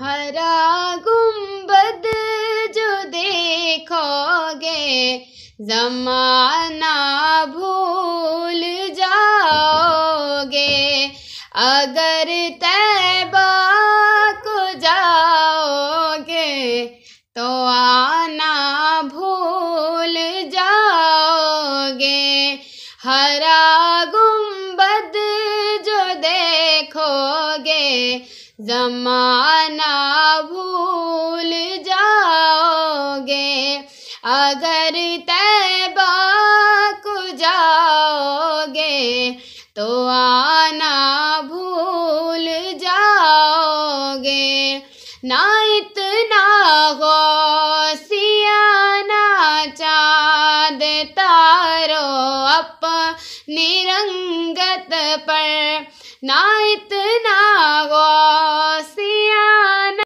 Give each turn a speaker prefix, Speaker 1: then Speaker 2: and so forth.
Speaker 1: हरा गुंबद जो देखोगे जमाना भूल जाओगे अगर तैबा को जाओगे तो आना भूल जाओगे हरा जमाना भूल जाओगे अगर तैबा को जाओगे तो आना भूल जाओगे ना इतना गौसियाना चाँद तारो अप निरंगत पर ना इतना गौ